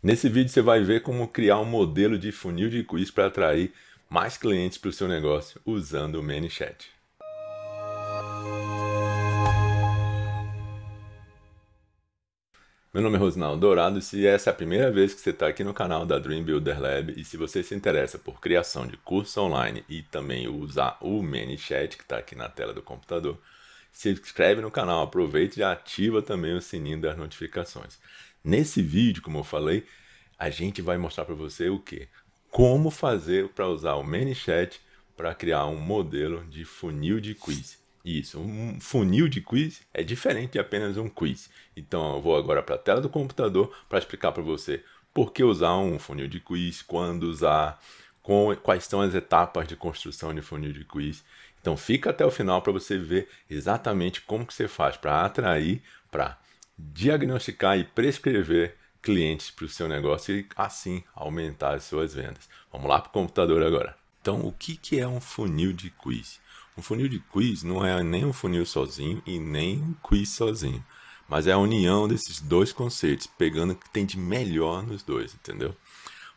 Nesse vídeo você vai ver como criar um modelo de funil de quiz para atrair mais clientes para o seu negócio usando o ManyChat. Meu nome é Rosinaldo Dourado e se essa é a primeira vez que você está aqui no canal da Dream Builder Lab e se você se interessa por criação de curso online e também usar o ManyChat que está aqui na tela do computador, se inscreve no canal, aproveita e ativa também o sininho das notificações. Nesse vídeo, como eu falei, a gente vai mostrar para você o que? Como fazer para usar o ManyChat para criar um modelo de funil de quiz. Isso, um funil de quiz é diferente de apenas um quiz. Então eu vou agora para a tela do computador para explicar para você por que usar um funil de quiz, quando usar, quais são as etapas de construção de funil de quiz. Então fica até o final para você ver exatamente como que você faz para atrair, para diagnosticar e prescrever clientes para o seu negócio e assim aumentar as suas vendas. Vamos lá para o computador agora. Então, o que, que é um funil de quiz? Um funil de quiz não é nem um funil sozinho e nem um quiz sozinho, mas é a união desses dois conceitos, pegando o que tem de melhor nos dois, entendeu?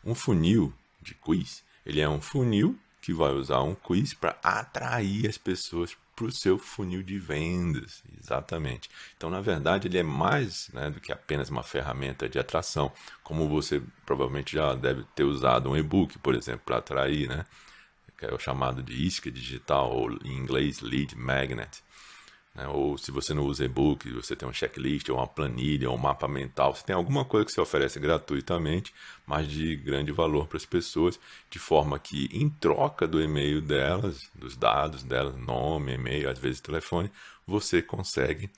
Um funil de quiz, ele é um funil que vai usar um quiz para atrair as pessoas para o seu funil de vendas. Exatamente. Então, na verdade, ele é mais né, do que apenas uma ferramenta de atração, como você provavelmente já deve ter usado um e-book, por exemplo, para atrair, né? que é o chamado de isca digital, ou em inglês lead magnet. Né? Ou se você não usa e-book, você tem um checklist, ou uma planilha, ou um mapa mental, você tem alguma coisa que você oferece gratuitamente, mas de grande valor para as pessoas, de forma que, em troca do e-mail delas, dos dados delas, nome, e-mail, às vezes telefone, você consegue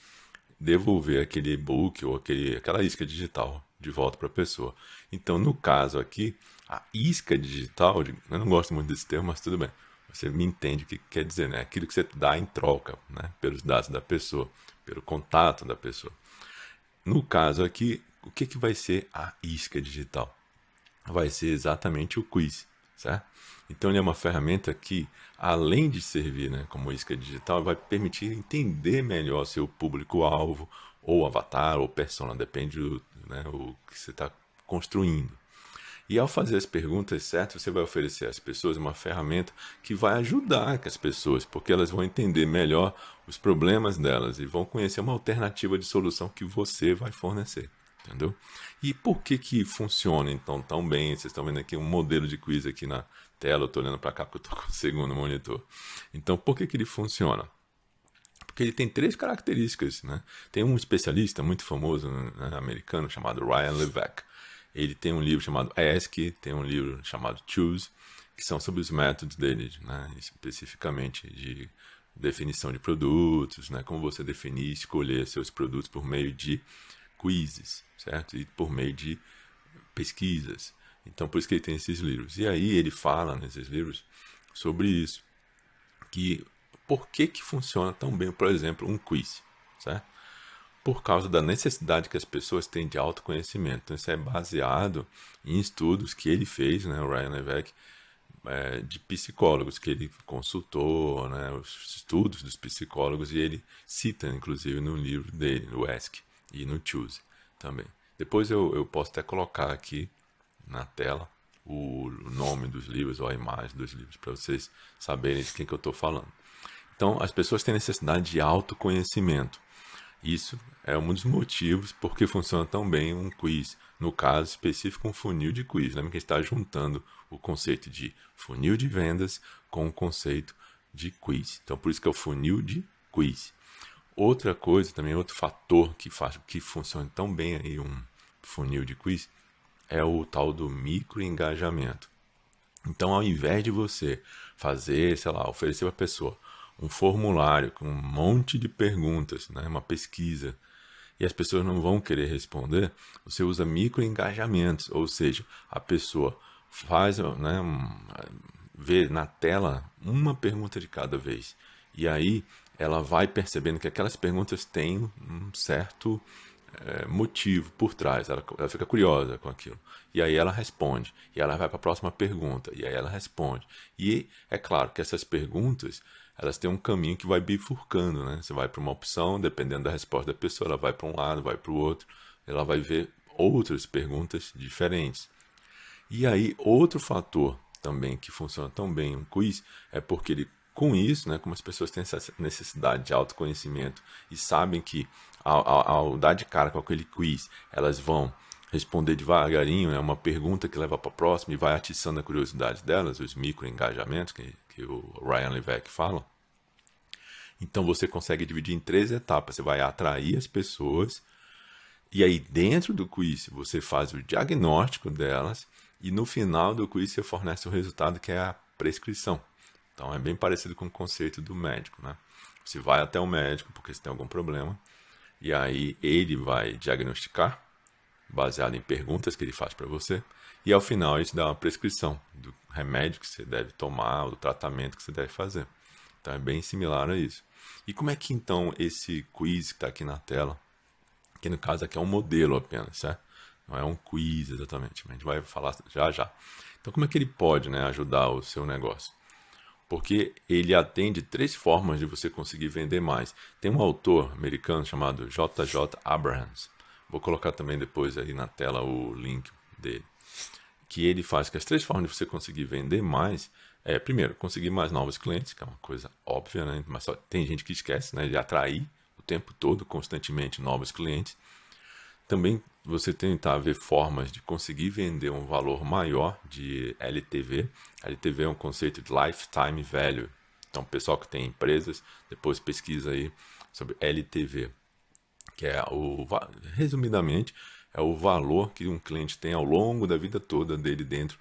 devolver aquele e-book ou aquele, aquela isca digital de volta para a pessoa. Então, no caso aqui, a isca digital, eu não gosto muito desse termo, mas tudo bem. Você me entende o que quer dizer, né? Aquilo que você dá em troca, né? Pelos dados da pessoa, pelo contato da pessoa. No caso aqui, o que, que vai ser a isca digital? Vai ser exatamente o quiz, certo? Então ele é uma ferramenta que, além de servir né, como isca digital, vai permitir entender melhor seu público-alvo, ou avatar, ou persona, depende do né, o que você está construindo. E ao fazer as perguntas certas, você vai oferecer às pessoas uma ferramenta que vai ajudar as pessoas, porque elas vão entender melhor os problemas delas e vão conhecer uma alternativa de solução que você vai fornecer. Entendeu? E por que que funciona então tão bem? Vocês estão vendo aqui um modelo de quiz aqui na tela, eu estou olhando para cá porque eu estou com o segundo monitor. Então, por que que ele funciona? porque ele tem três características, né? Tem um especialista muito famoso né, americano chamado Ryan Levesque. Ele tem um livro chamado Ask, tem um livro chamado Choose, que são sobre os métodos dele, né? especificamente de definição de produtos, né? como você definir e escolher seus produtos por meio de quizzes, certo? E por meio de pesquisas. Então, por isso que ele tem esses livros. E aí ele fala nesses livros sobre isso, que por que, que funciona tão bem, por exemplo, um quiz, certo? por causa da necessidade que as pessoas têm de autoconhecimento. Então, isso é baseado em estudos que ele fez, né, o Ryan Levesque, é, de psicólogos que ele consultou, né, os estudos dos psicólogos, e ele cita, inclusive, no livro dele, no ESC e no Choose também. Depois eu, eu posso até colocar aqui na tela o, o nome dos livros ou a imagem dos livros para vocês saberem de quem que eu estou falando. Então, as pessoas têm necessidade de autoconhecimento. Isso é um dos motivos porque funciona tão bem um quiz. No caso específico, um funil de quiz. Lembra que a gente está juntando o conceito de funil de vendas com o conceito de quiz. Então, por isso que é o funil de quiz. Outra coisa também, outro fator que faz que funcione tão bem aí um funil de quiz é o tal do microengajamento. Então, ao invés de você fazer, sei lá, oferecer para a pessoa um formulário com um monte de perguntas, né? uma pesquisa, e as pessoas não vão querer responder, você usa microengajamentos, ou seja, a pessoa faz, né, vê na tela uma pergunta de cada vez. E aí ela vai percebendo que aquelas perguntas têm um certo é, motivo por trás. Ela, ela, fica curiosa com aquilo. E aí ela responde. E ela vai para a próxima pergunta. E aí ela responde. E é claro que essas perguntas elas têm um caminho que vai bifurcando, né? Você vai para uma opção, dependendo da resposta da pessoa, ela vai para um lado, vai para o outro, ela vai ver outras perguntas diferentes. E aí, outro fator também que funciona tão bem um quiz é porque ele com isso, né, como as pessoas têm essa necessidade de autoconhecimento e sabem que ao, ao, ao dar de cara com aquele quiz, elas vão responder devagarinho é né, uma pergunta que leva para a próxima e vai atiçando a curiosidade delas, os microengajamentos que, que o Ryan Levesque fala. Então você consegue dividir em três etapas. Você vai atrair as pessoas e aí dentro do quiz você faz o diagnóstico delas e no final do quiz você fornece o resultado que é a prescrição. Então é bem parecido com o conceito do médico, né? Você vai até o médico porque você tem algum problema e aí ele vai diagnosticar baseado em perguntas que ele faz para você, e ao final ele te dá uma prescrição do remédio que você deve tomar, ou do tratamento que você deve fazer. Então é bem similar a isso. E como é que então esse quiz que está aqui na tela, que no caso aqui é um modelo apenas, certo? Não é um quiz exatamente, mas a gente vai falar já já. Então como é que ele pode né, ajudar o seu negócio? Porque ele atende três formas de você conseguir vender mais. Tem um autor americano chamado JJ Abrams Vou colocar também depois aí na tela o link dele. Que ele faz que as três formas de você conseguir vender mais é, primeiro, conseguir mais novos clientes, que é uma coisa óbvia, né? Mas só, tem gente que esquece, né? De atrair o tempo todo, constantemente, novos clientes. Também você tentar ver formas de conseguir vender um valor maior de LTV. LTV é um conceito de lifetime value. Então, pessoal que tem empresas, depois pesquisa aí sobre LTV que é o resumidamente é o valor que um cliente tem ao longo da vida toda dele dentro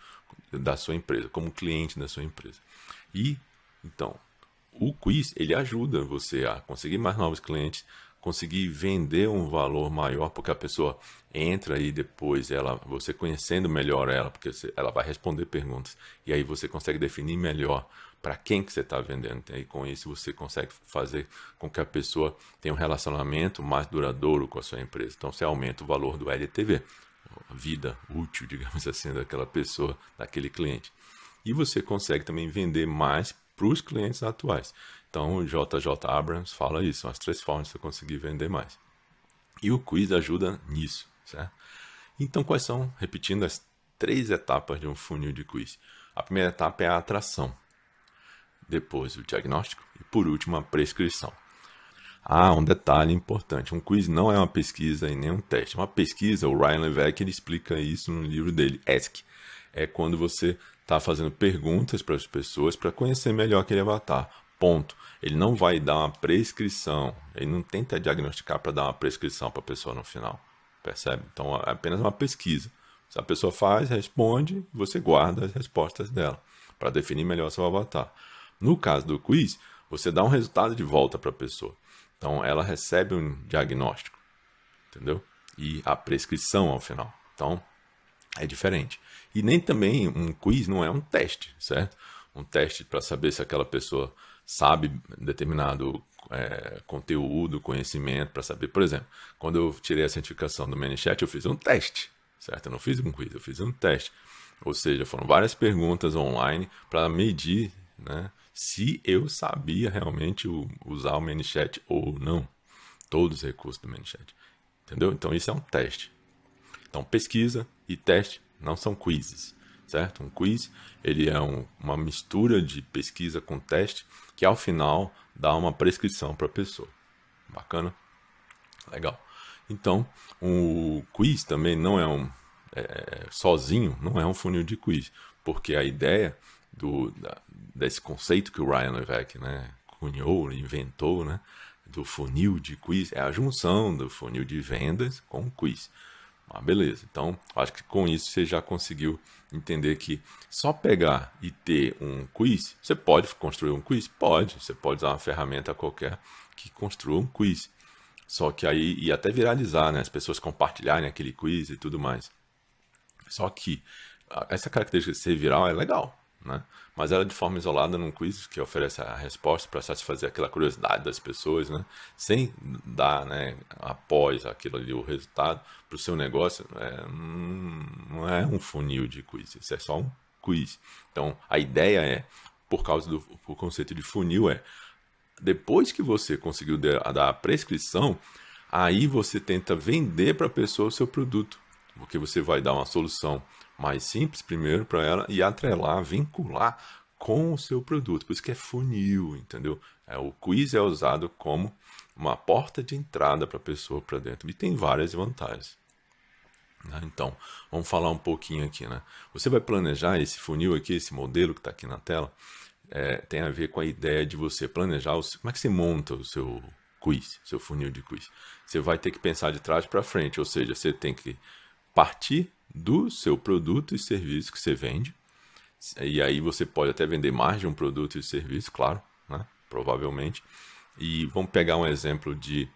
da sua empresa, como cliente da sua empresa. E então, o quiz ele ajuda você a conseguir mais novos clientes, conseguir vender um valor maior, porque a pessoa entra e depois ela, você conhecendo melhor ela, porque você, ela vai responder perguntas e aí você consegue definir melhor para quem que você está vendendo. E com isso você consegue fazer com que a pessoa tenha um relacionamento mais duradouro com a sua empresa. Então você aumenta o valor do LTV, a vida útil, digamos assim, daquela pessoa, daquele cliente. E você consegue também vender mais para os clientes atuais. Então, o JJ Abrams fala isso, as três formas de você conseguir vender mais. E o quiz ajuda nisso, certo? Então, quais são, repetindo, as três etapas de um funil de quiz? A primeira etapa é a atração, depois o diagnóstico e, por último, a prescrição. Ah, um detalhe importante: um quiz não é uma pesquisa e nem um teste. Uma pesquisa, o Ryan Levesque ele explica isso no livro dele, Ask. É quando você está fazendo perguntas para as pessoas para conhecer melhor aquele avatar. Ponto. Ele não vai dar uma prescrição, ele não tenta diagnosticar para dar uma prescrição para a pessoa no final, percebe? Então é apenas uma pesquisa. Se a pessoa faz, responde, você guarda as respostas dela para definir melhor seu avatar. No caso do quiz, você dá um resultado de volta para a pessoa. Então ela recebe um diagnóstico, entendeu? E a prescrição ao final. Então é diferente. E nem também um quiz não é um teste, certo? Um teste para saber se aquela pessoa sabe determinado é, conteúdo, conhecimento para saber. Por exemplo, quando eu tirei a certificação do ManyChat, eu fiz um teste, certo? Eu não fiz um quiz, eu fiz um teste. Ou seja, foram várias perguntas online para medir né, se eu sabia realmente usar o ManyChat ou não. Todos os recursos do ManyChat. Entendeu? Então, isso é um teste. Então, pesquisa e teste não são quizzes, certo? Um quiz, ele é um, uma mistura de pesquisa com teste que ao final dá uma prescrição para a pessoa. Bacana? Legal. Então, o quiz também não é um. É, sozinho, não é um funil de quiz, porque a ideia do, da, desse conceito que o Ryan Levesque né, cunhou, inventou, né, do funil de quiz, é a junção do funil de vendas com o quiz. Ah, beleza. Então, acho que com isso você já conseguiu entender que só pegar e ter um quiz, você pode construir um quiz? Pode. Você pode usar uma ferramenta qualquer que construa um quiz. Só que aí, e até viralizar, né? As pessoas compartilharem aquele quiz e tudo mais. Só que ah, essa característica de ser viral é legal né? Mas ela de forma isolada num quiz que oferece a resposta para satisfazer aquela curiosidade das pessoas, né? Sem dar, né, após aquilo ali o resultado para o seu negócio, é, hum, não é um funil de quiz, isso é só um quiz. Então, a ideia é, por causa do por conceito de funil é, depois que você conseguiu dar a prescrição, aí você tenta vender para a pessoa o seu produto, porque você vai dar uma solução mais simples primeiro para ela e atrelar, vincular com o seu produto. Por isso que é funil, entendeu? É, o quiz é usado como uma porta de entrada para a pessoa para dentro e tem várias vantagens. Né? Então, vamos falar um pouquinho aqui, né? Você vai planejar esse funil aqui, esse modelo que está aqui na tela, é, tem a ver com a ideia de você planejar, o como é que você monta o seu quiz, seu funil de quiz. Você vai ter que pensar de trás para frente, ou seja, você tem que partir do seu produto e serviço que você vende. E aí você pode até vender mais de um produto e serviço, claro, né? provavelmente. E vamos pegar um exemplo de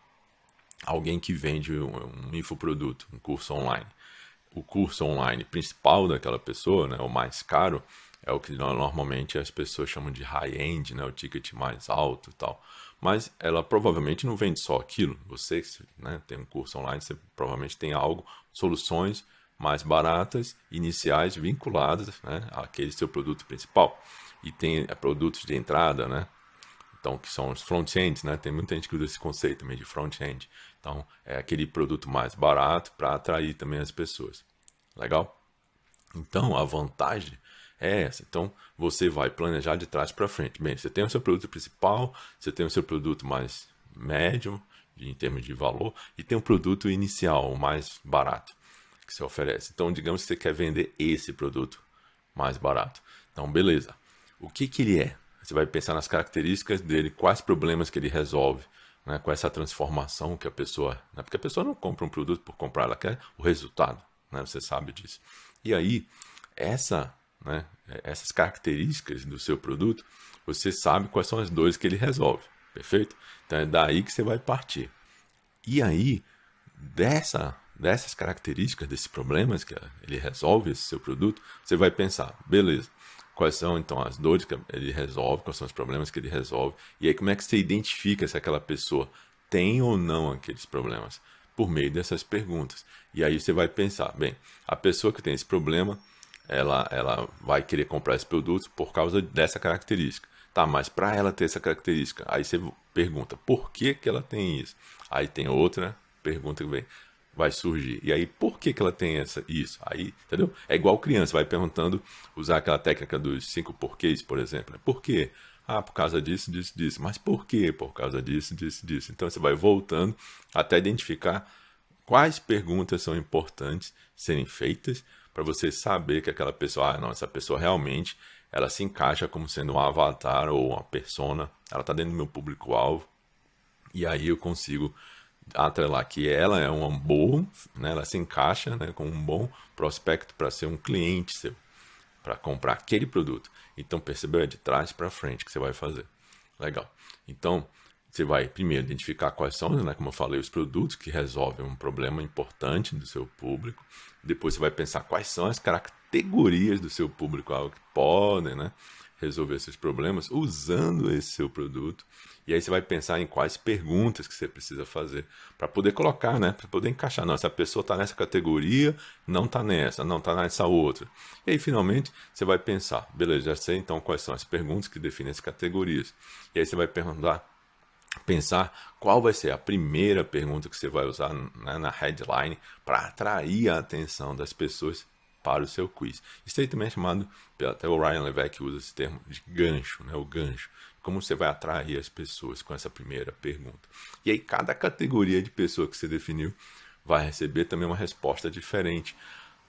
alguém que vende um, um infoproduto, um curso online. O curso online principal daquela pessoa, né, o mais caro, é o que normalmente as pessoas chamam de high-end, né, o ticket mais alto e tal. Mas ela provavelmente não vende só aquilo. Você né, tem um curso online, você provavelmente tem algo, soluções mais baratas, iniciais, vinculadas né, àquele seu produto principal. E tem é, produtos de entrada, né? Então, que são os front-ends, né? Tem muita gente que usa esse conceito também de front-end. Então, é aquele produto mais barato para atrair também as pessoas. Legal? Então, a vantagem é essa. Então, você vai planejar de trás para frente. Bem, você tem o seu produto principal, você tem o seu produto mais médio, em termos de valor, e tem um produto inicial, mais barato que você oferece. Então, digamos que você quer vender esse produto mais barato. Então, beleza. O que, que ele é? Você vai pensar nas características dele, quais problemas que ele resolve, né, com essa transformação que a pessoa. Né, porque a pessoa não compra um produto por comprar, ela quer o resultado. Né, você sabe disso. E aí, essa, né, essas características do seu produto, você sabe quais são as dores que ele resolve. Perfeito? Então é daí que você vai partir. E aí, dessa dessas características, desses problemas que ele resolve esse seu produto, você vai pensar, beleza, quais são então as dores que ele resolve, quais são os problemas que ele resolve, e aí como é que você identifica se aquela pessoa tem ou não aqueles problemas? Por meio dessas perguntas. E aí você vai pensar, bem, a pessoa que tem esse problema, ela, ela vai querer comprar esse produto por causa dessa característica. Tá, mas para ela ter essa característica, aí você pergunta, por que, que ela tem isso? Aí tem outra pergunta que vem, vai surgir. E aí, por que, que ela tem essa, isso? Aí, entendeu? É igual criança, vai perguntando, usar aquela técnica dos cinco porquês, por exemplo. Né? Por quê? Ah, por causa disso, disso, disso. Mas por quê? Por causa disso, disso, disso. Então você vai voltando até identificar quais perguntas são importantes serem feitas para você saber que aquela pessoa, ah, não, essa pessoa realmente ela se encaixa como sendo um avatar ou uma persona, ela está dentro do meu público-alvo, e aí eu consigo atrelar que ela é uma boa, né, ela se encaixa né, com um bom prospecto para ser um cliente seu, para comprar aquele produto. Então, percebeu? É de trás para frente que você vai fazer. Legal. Então, você vai primeiro identificar quais são, né, como eu falei, os produtos que resolvem um problema importante do seu público. Depois você vai pensar quais são as características categorias do seu público algo que podem, né? resolver seus problemas usando esse seu produto. E aí você vai pensar em quais perguntas que você precisa fazer para poder colocar, né? Para poder encaixar. Não, essa pessoa está nessa categoria, não está nessa, não está nessa outra. E aí, finalmente, você vai pensar, beleza, já sei então quais são as perguntas que definem as categorias. E aí você vai perguntar pensar qual vai ser a primeira pergunta que você vai usar né, na headline para atrair a atenção das pessoas para o seu quiz. Isso aí também é chamado, até o Ryan Levesque usa esse termo, de gancho, né? o gancho. Como você vai atrair as pessoas com essa primeira pergunta. E aí, cada categoria de pessoa que você definiu vai receber também uma resposta diferente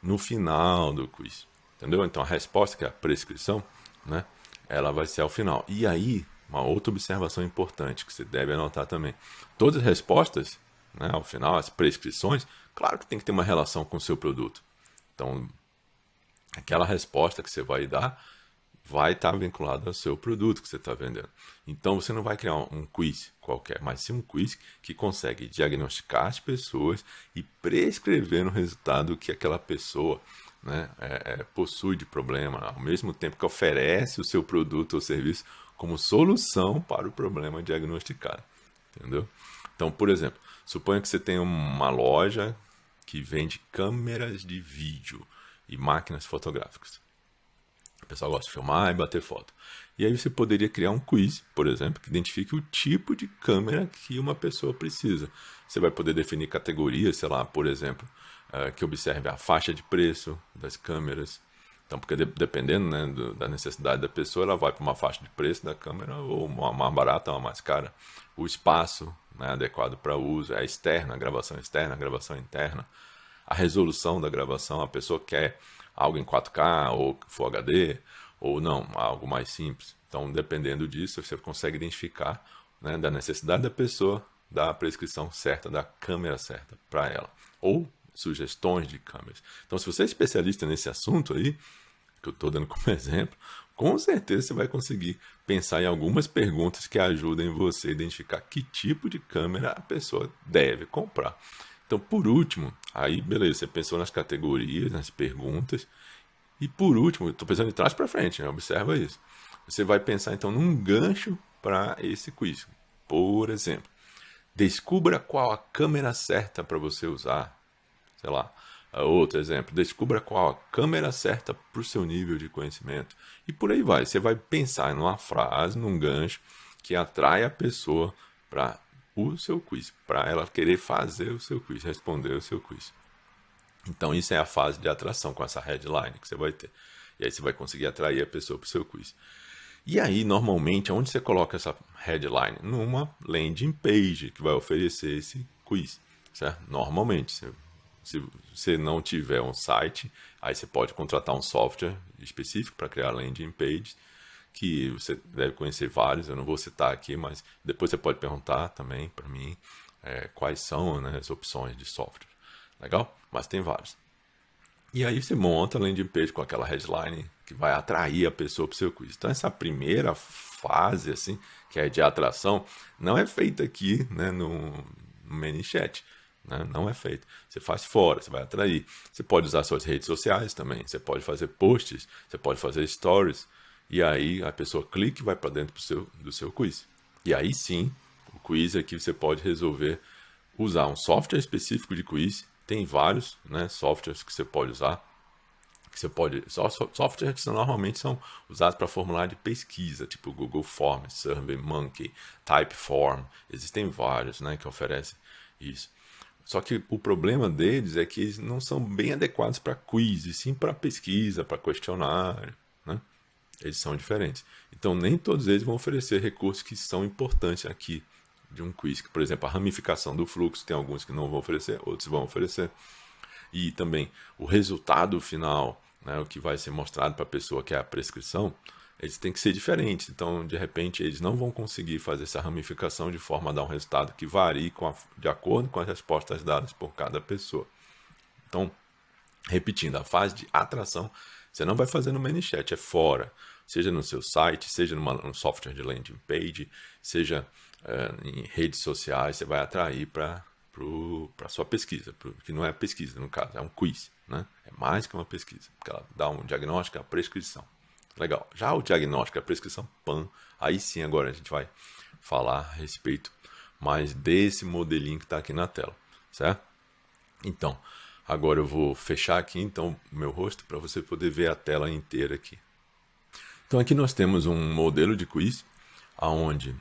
no final do quiz. Entendeu? Então, a resposta, que é a prescrição, né? ela vai ser ao final. E aí, uma outra observação importante que você deve anotar também. Todas as respostas, né, ao final, as prescrições, claro que tem que ter uma relação com o seu produto. Então, aquela resposta que você vai dar vai estar tá vinculada ao seu produto que você está vendendo. Então você não vai criar um, quiz qualquer, mas sim um quiz que consegue diagnosticar as pessoas e prescrever no resultado que aquela pessoa né, é, é, possui de problema, ao mesmo tempo que oferece o seu produto ou serviço como solução para o problema diagnosticado. Entendeu? Então, por exemplo, suponha que você tem uma loja que vende câmeras de vídeo e máquinas fotográficas. O pessoal gosta de filmar e bater foto. E aí você poderia criar um quiz, por exemplo, que identifique o tipo de câmera que uma pessoa precisa. Você vai poder definir categorias, sei lá, por exemplo, uh, que observe a faixa de preço das câmeras. Então, porque de dependendo né, do, da necessidade da pessoa, ela vai para uma faixa de preço da câmera, ou uma mais barata, uma mais cara. O espaço né, adequado para uso, é externa, a gravação externa, a gravação interna a resolução da gravação, a pessoa quer algo em 4K ou Full HD ou não, algo mais simples. Então, dependendo disso, você consegue identificar né, da necessidade da pessoa, da prescrição certa, da câmera certa para ela, ou sugestões de câmeras. Então, se você é especialista nesse assunto aí, que eu estou dando como exemplo, com certeza você vai conseguir pensar em algumas perguntas que ajudem você a identificar que tipo de câmera a pessoa deve comprar. Então, por último, aí beleza, você pensou nas categorias, nas perguntas. E por último, estou pensando de trás para frente, né? observa isso. Você vai pensar então num gancho para esse quiz. Por exemplo, descubra qual a câmera certa para você usar. Sei lá, ah, outro exemplo, descubra qual a câmera certa para o seu nível de conhecimento. E por aí vai. Você vai pensar numa frase, num gancho que atrai a pessoa para o seu quiz, para ela querer fazer o seu quiz, responder o seu quiz. Então, isso é a fase de atração com essa headline que você vai ter. E aí você vai conseguir atrair a pessoa para o seu quiz. E aí, normalmente, onde você coloca essa headline? Numa landing page que vai oferecer esse quiz, certo? Normalmente, se, se você não tiver um site, aí você pode contratar um software específico para criar landing page que você deve conhecer vários, eu não vou citar aqui, mas depois você pode perguntar também para mim é, quais são né, as opções de software. Legal? Mas tem vários. E aí você monta a landing page com aquela headline que vai atrair a pessoa para o seu quiz. Então essa primeira fase, assim, que é de atração, não é feita aqui né, no, no ManyChat. Né? Não é feito. Você faz fora, você vai atrair. Você pode usar suas redes sociais também. Você pode fazer posts, você pode fazer stories. E aí a pessoa clica e vai para dentro do seu, do seu quiz. E aí sim, o quiz aqui você pode resolver usar um software específico de quiz. Tem vários né, softwares que você pode usar. Que você pode. Softwares que normalmente são usados para formular de pesquisa, tipo Google Forms, SurveyMonkey, Typeform. Existem vários né, que oferecem isso. Só que o problema deles é que eles não são bem adequados para quiz, e sim para pesquisa, para questionário. Eles são diferentes. Então, nem todos eles vão oferecer recursos que são importantes aqui de um quiz. Por exemplo, a ramificação do fluxo, tem alguns que não vão oferecer, outros vão oferecer. E também o resultado final, né, o que vai ser mostrado para a pessoa, que é a prescrição, eles têm que ser diferentes. Então, de repente, eles não vão conseguir fazer essa ramificação de forma a dar um resultado que varie a, de acordo com as respostas dadas por cada pessoa. Então, repetindo, a fase de atração você não vai fazer no ManyChat, é fora. Seja no seu site, seja numa, software de landing page, seja eh, em redes sociais, você vai atrair para para sua pesquisa, pro, que não é pesquisa no caso, é um quiz, né? É mais que uma pesquisa, porque ela dá um diagnóstico, é a prescrição. Legal. Já o diagnóstico, a prescrição PAN, aí sim agora a gente vai falar a respeito mais desse modelinho que está aqui na tela, certo? Então, Agora eu vou fechar aqui então meu rosto para você poder ver a tela inteira aqui. Então aqui nós temos um modelo de quiz, aonde,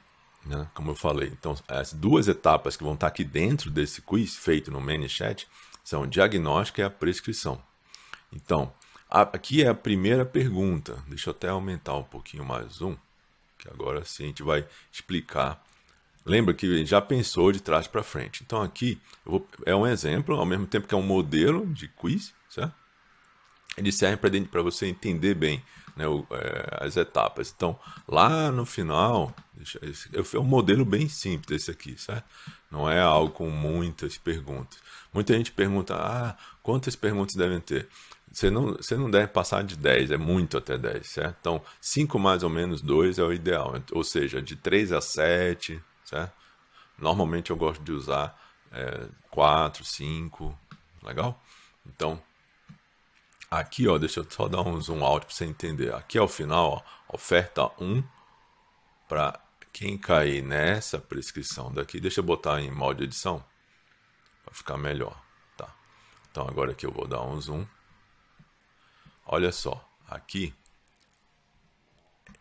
né, como eu falei, então as duas etapas que vão estar tá aqui dentro desse quiz feito no ManyChat são o diagnóstico e a prescrição. Então, a, aqui é a primeira pergunta. Deixa eu até aumentar um pouquinho mais um, que agora sim a gente vai explicar Lembra que ele já pensou de trás para frente. Então aqui vou, é um exemplo, ao mesmo tempo que é um modelo de quiz, certo? Ele serve para você entender bem né, o, é, as etapas. Então, lá no final, deixa, esse, é um modelo bem simples esse aqui, certo? Não é algo com muitas perguntas. Muita gente pergunta, ah, quantas perguntas devem ter? Você não, você não deve passar de 10, é muito até 10, certo? Então, 5 mais ou menos 2 é o ideal, ou seja, de 3 a 7, certo? Normalmente eu gosto de usar é, 4, 5, legal? Então, aqui, ó, deixa eu só dar um zoom out para você entender. Aqui ao final, ó, oferta 1 para quem cair nessa prescrição daqui. Deixa eu botar em modo edição para ficar melhor, tá? Então, agora aqui eu vou dar um zoom. Olha só, aqui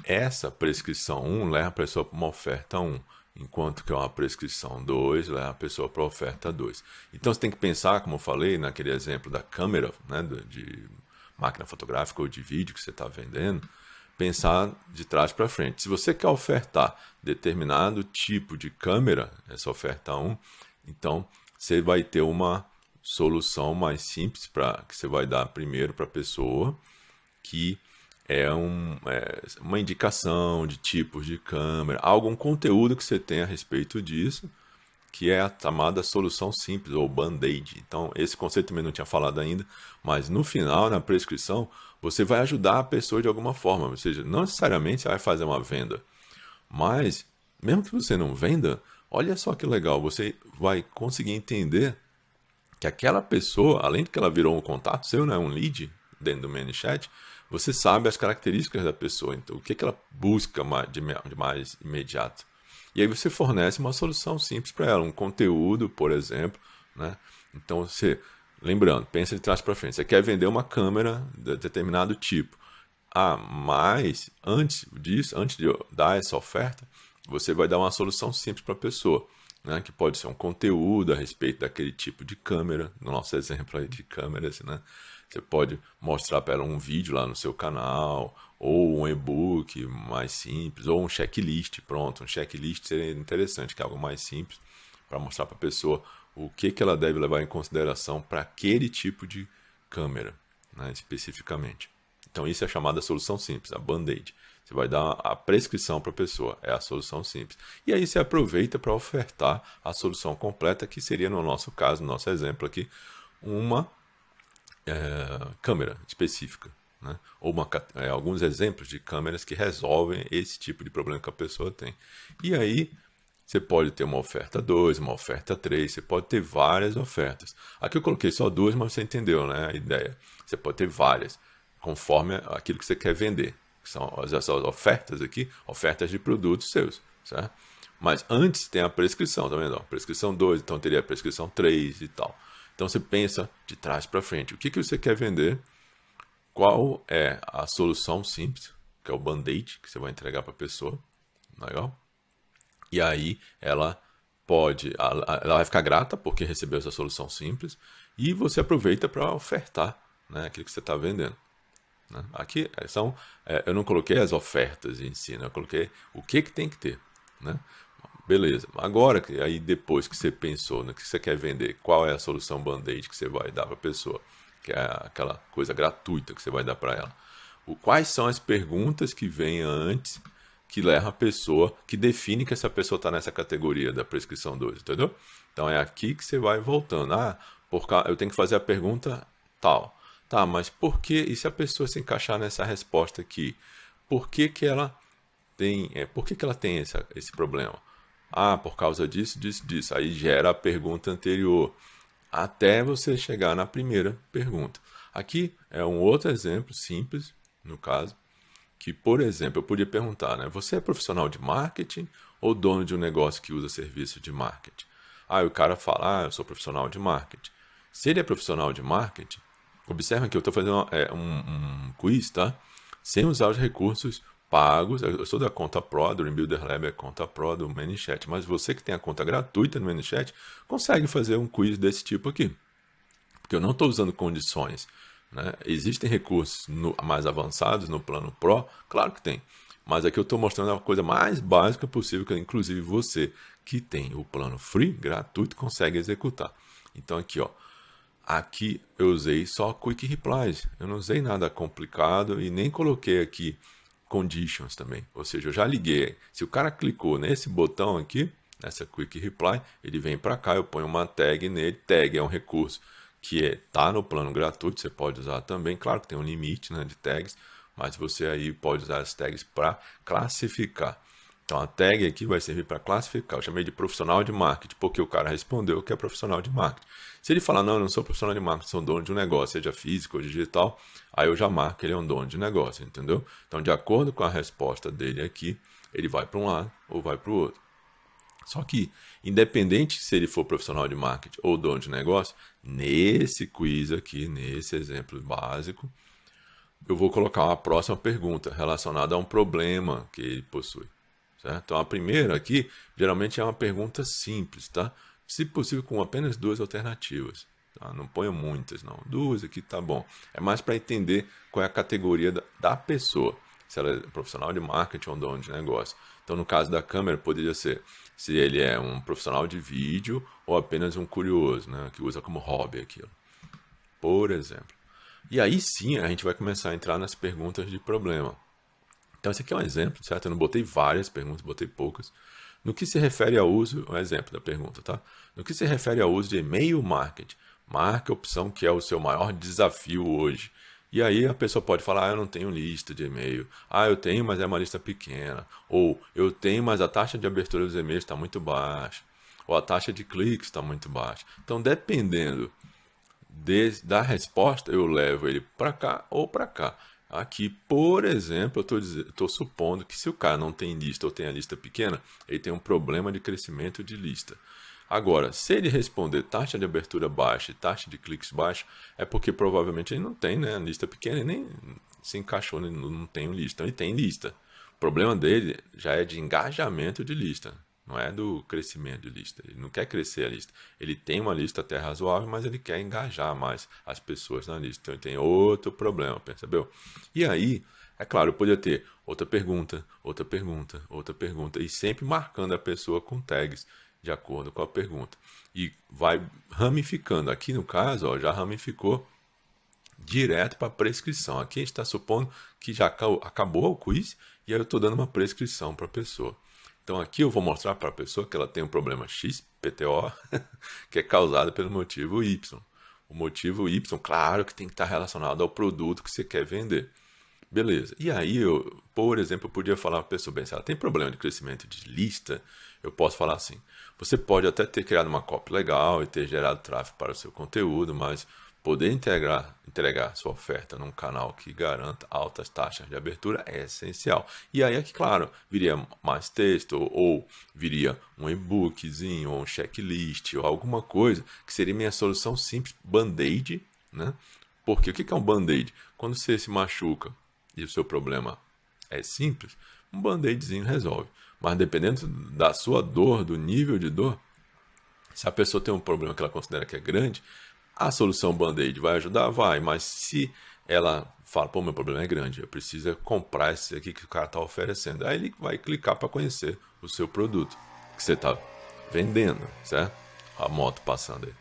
essa prescrição 1 leva a pessoa para uma oferta 1 enquanto que é uma prescrição 2, né, a pessoa para oferta 2. Então você tem que pensar, como eu falei naquele exemplo da câmera, né, de máquina fotográfica ou de vídeo que você está vendendo, pensar de trás para frente. Se você quer ofertar determinado tipo de câmera, essa oferta 1, então você vai ter uma solução mais simples para que você vai dar primeiro para a pessoa que é, um, é, uma indicação de tipos de câmera, algum conteúdo que você tem a respeito disso, que é a chamada solução simples ou band-aid. Então, esse conceito também não tinha falado ainda, mas no final, na prescrição, você vai ajudar a pessoa de alguma forma, ou seja, não necessariamente você vai fazer uma venda, mas mesmo que você não venda, olha só que legal, você vai conseguir entender que aquela pessoa, além de que ela virou um contato seu, né, um lead dentro do ManyChat, você sabe as características da pessoa, então o que, é que ela busca de mais imediato. E aí você fornece uma solução simples para ela, um conteúdo, por exemplo. Né? Então você, lembrando, pensa de trás para frente. Você quer vender uma câmera de determinado tipo. Ah, mas antes disso, antes de dar essa oferta, você vai dar uma solução simples para a pessoa. Né, que pode ser um conteúdo a respeito daquele tipo de câmera, no nosso exemplo aí de câmeras, né, você pode mostrar para ela um vídeo lá no seu canal, ou um e-book mais simples, ou um checklist, pronto. Um checklist seria interessante, que é algo mais simples, para mostrar para a pessoa o que, que ela deve levar em consideração para aquele tipo de câmera, né, especificamente. Então, isso é chamada solução simples, a band-aid. Você vai dar a prescrição para a pessoa, é a solução simples. E aí você aproveita para ofertar a solução completa, que seria, no nosso caso, no nosso exemplo aqui, uma é, câmera específica. Né? Ou uma, é, alguns exemplos de câmeras que resolvem esse tipo de problema que a pessoa tem. E aí você pode ter uma oferta 2, uma oferta 3, você pode ter várias ofertas. Aqui eu coloquei só duas, mas você entendeu né, a ideia. Você pode ter várias, conforme aquilo que você quer vender. São essas ofertas aqui, ofertas de produtos seus, certo? Mas antes tem a prescrição, tá vendo? Prescrição 2, então teria a prescrição 3 e tal. Então você pensa de trás para frente. O que, que você quer vender? Qual é a solução simples, que é o band-aid que você vai entregar para a pessoa? Legal? E aí ela pode, ela vai ficar grata porque recebeu essa solução simples e você aproveita para ofertar né, aquilo que você está vendendo. Né? Aqui são, é, eu não coloquei as ofertas em si, né? eu coloquei o que, que tem que ter. Né? Beleza. Agora, aí depois que você pensou no né, que você quer vender, qual é a solução band-aid que você vai dar para a pessoa? Que é aquela coisa gratuita que você vai dar para ela. O, quais são as perguntas que vêm antes que leva a pessoa, que define que essa pessoa está nessa categoria da prescrição 2, entendeu? Então é aqui que você vai voltando. Ah, por ca... eu tenho que fazer a pergunta tal. Tá, mas por que? E se a pessoa se encaixar nessa resposta aqui? Por que, que ela tem. É, por que, que ela tem essa, esse problema? Ah, por causa disso, disso, disso. Aí gera a pergunta anterior, até você chegar na primeira pergunta. Aqui é um outro exemplo simples, no caso, que, por exemplo, eu podia perguntar, né? Você é profissional de marketing ou dono de um negócio que usa serviço de marketing? Aí o cara fala, ah, eu sou profissional de marketing. Se ele é profissional de marketing, observa que eu estou fazendo um, é, um, um quiz, tá? Sem usar os recursos pagos. Eu sou da conta Pro, do Builder Lab é conta Pro do ManyChat, mas você que tem a conta gratuita no ManyChat consegue fazer um quiz desse tipo aqui. Porque eu não estou usando condições. Né? Existem recursos no, mais avançados no plano Pro? Claro que tem. Mas aqui eu estou mostrando a coisa mais básica possível, que inclusive você que tem o plano free, gratuito, consegue executar. Então aqui, ó, aqui eu usei só Quick Replies. Eu não usei nada complicado e nem coloquei aqui conditions também. Ou seja, eu já liguei. Se o cara clicou nesse botão aqui, nessa quick reply, ele vem para cá, eu ponho uma tag nele. Tag é um recurso que está é, no plano gratuito, você pode usar também. Claro que tem um limite né, de tags, mas você aí pode usar as tags para classificar. Então a tag aqui vai servir para classificar. Eu chamei de profissional de marketing, porque o cara respondeu que é profissional de marketing. Se ele falar, não, eu não sou profissional de marketing, sou dono de um negócio, seja físico ou digital, aí eu já marco que ele é um dono de negócio, entendeu? Então, de acordo com a resposta dele aqui, ele vai para um lado ou vai para o outro. Só que, independente se ele for profissional de marketing ou dono de negócio, nesse quiz aqui, nesse exemplo básico, eu vou colocar uma próxima pergunta relacionada a um problema que ele possui. Tá? Então, a primeira aqui, geralmente é uma pergunta simples, tá? Se possível, com apenas duas alternativas. Tá? Não ponha muitas, não. Duas aqui tá bom. É mais para entender qual é a categoria da, da pessoa. Se ela é profissional de marketing ou dono de negócio. Então, no caso da câmera, poderia ser se ele é um profissional de vídeo ou apenas um curioso, né? Que usa como hobby aquilo. Por exemplo. E aí sim a gente vai começar a entrar nas perguntas de problema. Então, esse aqui é um exemplo, certo? Eu não botei várias perguntas, botei poucas. No que se refere ao uso, é um exemplo da pergunta, tá? No que se refere ao uso de e-mail marketing, marque a opção que é o seu maior desafio hoje. E aí a pessoa pode falar, ah, eu não tenho lista de e-mail. Ah, eu tenho, mas é uma lista pequena. Ou eu tenho, mas a taxa de abertura dos e-mails está muito baixa. Ou a taxa de cliques está muito baixa. Então, dependendo de, da resposta, eu levo ele para cá ou para cá. Aqui, por exemplo, eu estou supondo que se o cara não tem lista ou tem a lista pequena, ele tem um problema de crescimento de lista. Agora, se ele responder taxa de abertura baixa e taxa de cliques baixa, é porque provavelmente ele não tem né, lista pequena, e nem se encaixou, ele né, não tem lista, Então, ele tem lista. O problema dele já é de engajamento de lista. Não é do crescimento de lista. Ele não quer crescer a lista. Ele tem uma lista até razoável, mas ele quer engajar mais as pessoas na lista. Então ele tem outro problema, percebeu? E aí, é claro, eu podia ter outra pergunta, outra pergunta, outra pergunta, e sempre marcando a pessoa com tags de acordo com a pergunta. E vai ramificando. Aqui no caso, ó, já ramificou direto para prescrição. Aqui a gente está supondo que já acabou o quiz e aí eu estou dando uma prescrição para a pessoa. Então aqui eu vou mostrar para a pessoa que ela tem um problema X, PTO, que é causado pelo motivo Y. O motivo Y, claro que tem que estar relacionado ao produto que você quer vender. Beleza. E aí, eu, por exemplo, eu podia falar para a pessoa, bem, se ela tem problema de crescimento de lista, eu posso falar assim, você pode até ter criado uma cópia legal e ter gerado tráfego para o seu conteúdo, mas Poder integrar, entregar sua oferta num canal que garanta altas taxas de abertura é essencial. E aí é que, claro, viria mais texto, ou viria um e-bookzinho, ou um checklist, ou alguma coisa, que seria minha solução simples, band-aid, né? Porque o que é um band-aid? Quando você se machuca e o seu problema é simples, um band-aidzinho resolve. Mas dependendo da sua dor, do nível de dor, se a pessoa tem um problema que ela considera que é grande, a solução band-aid vai ajudar? Vai, mas se ela fala, pô, meu problema é grande, eu preciso é comprar esse aqui que o cara está oferecendo. Aí ele vai clicar para conhecer o seu produto que você está vendendo, certo? A moto passando aí.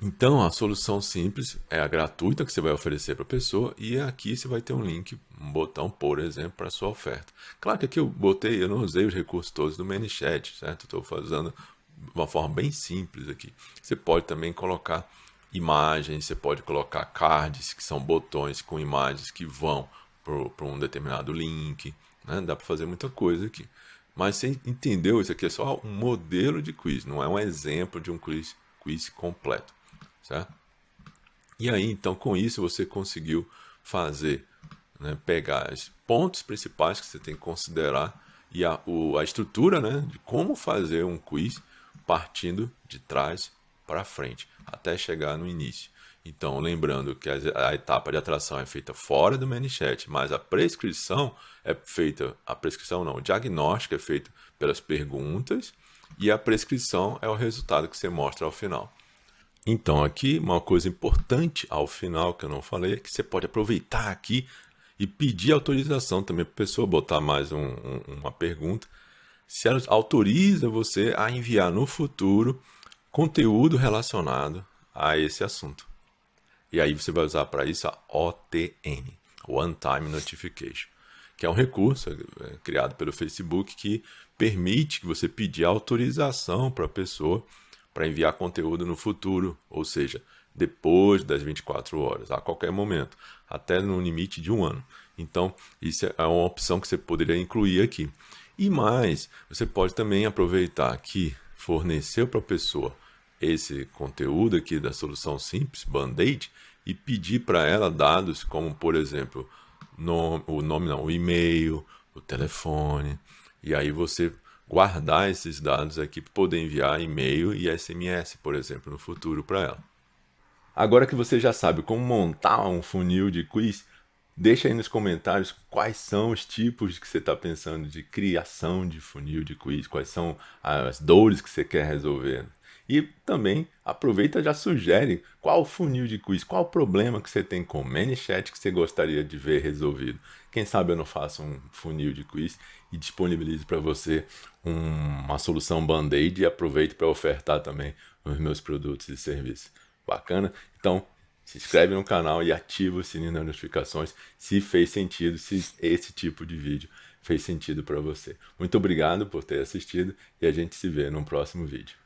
Então, a solução simples é a gratuita que você vai oferecer para a pessoa e aqui você vai ter um link, um botão, por exemplo, para sua oferta. Claro que aqui eu botei, eu não usei os recursos todos do ManyChat, certo? Estou usando uma forma bem simples aqui. Você pode também colocar imagens, você pode colocar cards, que são botões com imagens que vão para um determinado link. Né? Dá para fazer muita coisa aqui. Mas você entendeu? Isso aqui é só um modelo de quiz, não é um exemplo de um quiz, quiz completo. Certo? E aí, então, com isso você conseguiu fazer, né, pegar os pontos principais que você tem que considerar e a, o, a estrutura né, de como fazer um quiz partindo de trás para frente, até chegar no início. Então, lembrando que a, etapa de atração é feita fora do manchete, mas a prescrição é feita, a prescrição não, o diagnóstico é feito pelas perguntas e a prescrição é o resultado que você mostra ao final. Então, aqui uma coisa importante ao final que eu não falei é que você pode aproveitar aqui e pedir autorização também para a pessoa botar mais um, um, uma pergunta se autoriza você a enviar no futuro conteúdo relacionado a esse assunto. E aí você vai usar para isso a OTN, One Time Notification, que é um recurso é, criado pelo Facebook que permite que você pedir autorização para a pessoa para enviar conteúdo no futuro, ou seja, depois das 24 horas, a qualquer momento, até no limite de um ano. Então, isso é uma opção que você poderia incluir aqui. E mais, você pode também aproveitar que forneceu para a pessoa esse conteúdo aqui da solução simples, Band-Aid, e pedir para ela dados como, por exemplo, nome, o nome não, o e-mail, o telefone, e aí você guardar esses dados aqui para poder enviar e-mail e SMS, por exemplo, no futuro para ela. Agora que você já sabe como montar um funil de quiz, Deixa aí nos comentários quais são os tipos que você está pensando de criação de funil de quiz, quais são as dores que você quer resolver. E também aproveita já sugere qual funil de quiz, qual problema que você tem com ManyChat que você gostaria de ver resolvido. Quem sabe eu não faço um funil de quiz e disponibilizo para você uma solução band-aid e aproveito para ofertar também os meus produtos e serviços. Bacana? Então, se inscreve no canal e ativa o sininho das notificações se fez sentido, se esse tipo de vídeo fez sentido para você. Muito obrigado por ter assistido e a gente se vê no próximo vídeo.